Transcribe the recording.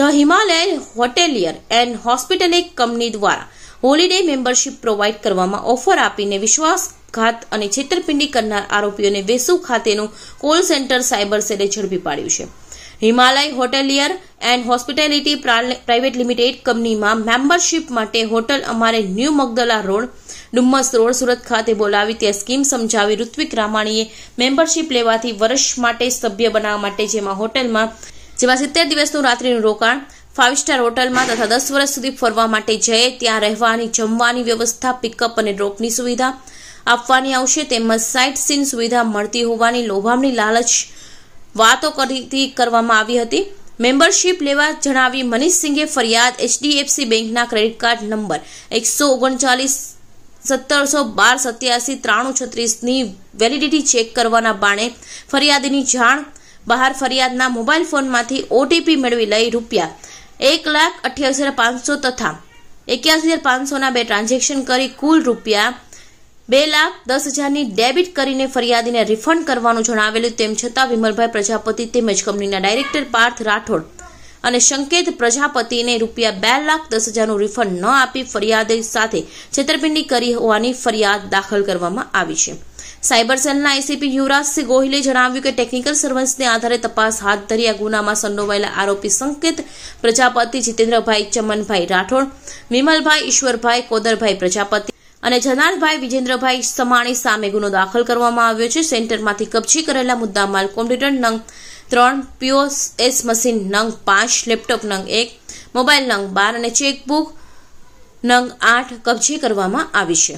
the Himalayan hotelier and હોસ્પિટલિક company દ્વારા holiday membership provide કરવામાં ઓફર આપીને વિશ્વાસઘાત અને છેતરપિંડી કરનાર આરોપીઓને વેસુ ખાતેનું કોલ સેન્ટર સાયબર સેલે ઝડપી પાડ્યું છે Himalaya hotelier and hospitality private limited કંપનીમાં મેમ્બરશીપ માટે હોટલ અમારે new Magdalla road Dumas road Surat ખાતે બોલાવી ત્યાં સ્કીમ સમજાવી ઋત્વિક રામાણીએ મેમ્બરશીપ લેવાથી વર્ષ માટે સભ્ય બનાવવા માટે જેમાં હોટેલમાં જેમાં સિત્તેર દિવસનું રાત્રિનું રોકાણ ફાઇવ સ્ટાર હોટલમાં તથા દસ વર્ષ સુધી ફરવા માટે જઈએ ત્યાં રહેવાની જમવાની વ્યવસ્થા પિકઅપ અને ડ્રોપની સુવિધા આપવાની આવશે તેમજ સાઇટ સીન સુવિધા મળતી હોવાની લોભામણી લાલચ વાતો કરી કરવામાં આવી હતી મેમ્બરશીપ લેવા જણાવી મનીષસિંઘે ફરિયાદ એચડીએફસી બેંકના ક્રેડિટ કાર્ડ નંબર એકસો ઓગણચાલીસ સત્તરસો બાર સત્યાસી ત્રાણું છત્રીસની વેલિડિટી ચેક કરવાના બાણે ફરિયાદની જાણ બહાર ફરિયાદના મોબાઈલ ફોનમાંથી ઓટીપી મેળવી લઈ રૂપિયા એક લાખ અઠ્યાવીસ હજાર પાંચસો તથા એક્યાસી હજાર પાંચસોના બે ટ્રાન્ઝેક્શન કરી કુલ રૂપિયા બે લાખ દસ હજારની ડેબિટ કરીને ફરિયાદીને રિફંડ કરવાનું જણાવેલું તેમ છતાં વિમલભાઈ પ્રજાપતિ તેમજ કંપનીના ડાયરેક્ટર પાર્થ રાઠોડ અને સંકેત પ્રજાપતિને રૂપિયા બે લાખ દસ હજારનું રિફંડ ન આપી ફરિયાદ સાથે છેતરપિંડી કરી હોવાની ફરિયાદ દાખલ કરવામાં આવી છે સાયબર સેલના આઈસીપી યુવરાજસિંહ ગોહિલે જણાવ્યું કે ટેકનિકલ સર્વેલન્સને આધારે તપાસ હાથ ધરી આ ગુનામાં સંડોવાયેલા આરોપી સંકેત પ્રજાપતિ જીતેન્દ્રભાઈ ચમનભાઈ રાઠોડ વિમલભાઈ ઈશ્વરભાઈ કોદરભાઈ પ્રજાપતિ અને જનાલભાઈ વિજેન્દ્રભાઈ સમાણી સામે ગુનો દાખલ કરવામાં આવ્યો છે સેન્ટરમાંથી કબજે કરેલા મુદ્દામાલ કોમ્પ્યુટર નંગ ત્રણ પીઓએસ મશીન નંગ પાંચ લેપટોપ નંગ એક મોબાઈલ નંગ બાર અને ચેકબુક નંગ આઠ કબજે કરવામાં આવી છે